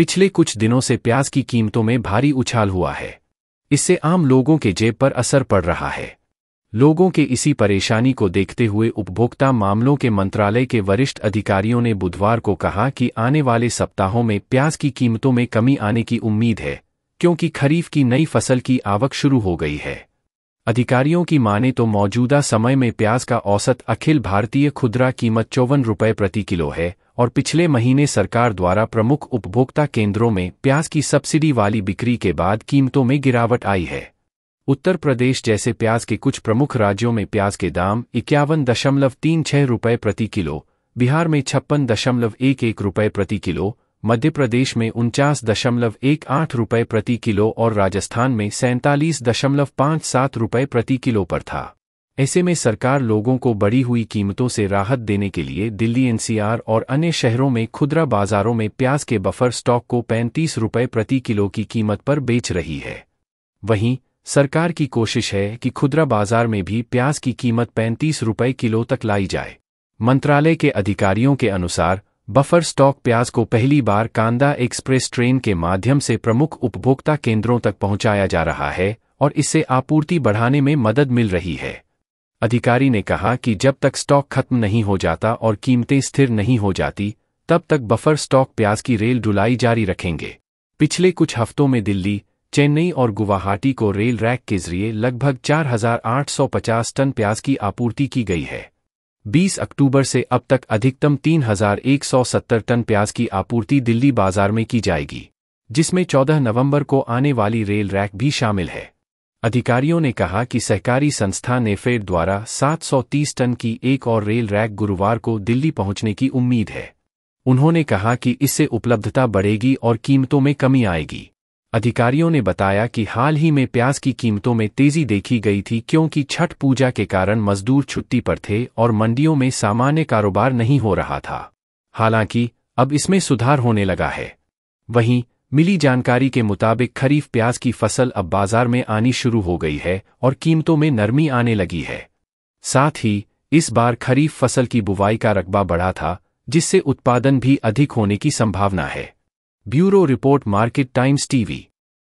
पिछले कुछ दिनों से प्याज की कीमतों में भारी उछाल हुआ है इससे आम लोगों के जेब पर असर पड़ रहा है लोगों के इसी परेशानी को देखते हुए उपभोक्ता मामलों के मंत्रालय के वरिष्ठ अधिकारियों ने बुधवार को कहा कि आने वाले सप्ताहों में प्याज की कीमतों में कमी आने की उम्मीद है क्योंकि खरीफ की नई फसल की आवक शुरू हो गई है अधिकारियों की माने तो मौजूदा समय में प्याज का औसत अखिल भारतीय खुदरा कीमत चौवन रुपये प्रति किलो है और पिछले महीने सरकार द्वारा प्रमुख उपभोक्ता केंद्रों में प्याज की सब्सिडी वाली बिक्री के बाद कीमतों में गिरावट आई है उत्तर प्रदेश जैसे प्याज के कुछ प्रमुख राज्यों में प्याज के दाम इक्यावन दशमलव तीन छह रुपये प्रति किलो बिहार में छप्पन दशमलव एक एक रुपये प्रति किलो मध्य प्रदेश में उनचास दशमलव एक आठ रुपये प्रति किलो और राजस्थान में सैंतालीस दशमलव पाँच सात रुपये प्रति किलो पर था ऐसे में सरकार लोगों को बढ़ी हुई कीमतों से राहत देने के लिए दिल्ली एनसीआर और अन्य शहरों में खुदरा बाजारों में प्याज के बफर स्टॉक को पैंतीस रुपये प्रति किलो की कीमत पर बेच रही है वहीं सरकार की कोशिश है कि खुदरा बाजार में भी प्याज की कीमत पैंतीस रुपये किलो तक लाई जाए मंत्रालय के अधिकारियों के अनुसार बफर स्टॉक प्याज को पहली बार कांदा एक्सप्रेस ट्रेन के माध्यम से प्रमुख उपभोक्ता केंद्रों तक पहुंचाया जा रहा है और इससे आपूर्ति बढ़ाने में मदद मिल रही है अधिकारी ने कहा कि जब तक स्टॉक खत्म नहीं हो जाता और कीमतें स्थिर नहीं हो जाती तब तक बफर स्टॉक प्याज की रेल ढुलाई जारी रखेंगे पिछले कुछ हफ्तों में दिल्ली चेन्नई और गुवाहाटी को रेल रैक के जरिए लगभग 4,850 टन प्याज की आपूर्ति की गई है 20 अक्टूबर से अब तक अधिकतम 3,170 टन प्याज की आपूर्ति दिल्ली बाजार में की जाएगी जिसमें 14 नवंबर को आने वाली रेल रैक भी शामिल है अधिकारियों ने कहा कि सहकारी संस्था नेफेड द्वारा 730 टन की एक और रेल रैक गुरुवार को दिल्ली पहुंचने की उम्मीद है उन्होंने कहा कि इससे उपलब्धता बढ़ेगी और कीमतों में कमी आएगी अधिकारियों ने बताया कि हाल ही में प्याज की कीमतों में तेजी देखी गई थी क्योंकि छठ पूजा के कारण मजदूर छुट्टी पर थे और मंडियों में सामान्य कारोबार नहीं हो रहा था हालांकि अब इसमें सुधार होने लगा है वहीं मिली जानकारी के मुताबिक खरीफ प्याज की फसल अब बाजार में आनी शुरू हो गई है और कीमतों में नरमी आने लगी है साथ ही इस बार खरीफ फसल की बुवाई का रकबा बढ़ा था जिससे उत्पादन भी अधिक होने की संभावना है bureau report market times TV